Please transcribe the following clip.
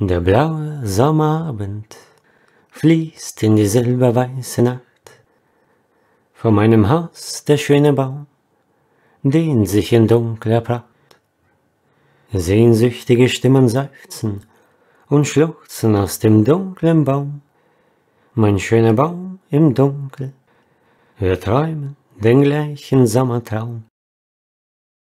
Der blaue Sommerabend fließt in die silberweiße Nacht. Vor meinem Haus der schöne Baum dehnt sich in dunkler Pracht. Sehnsüchtige Stimmen seufzen und schluchzen aus dem dunklen Baum. Mein schöner Baum im Dunkel, wir träumen den gleichen Sommertraum.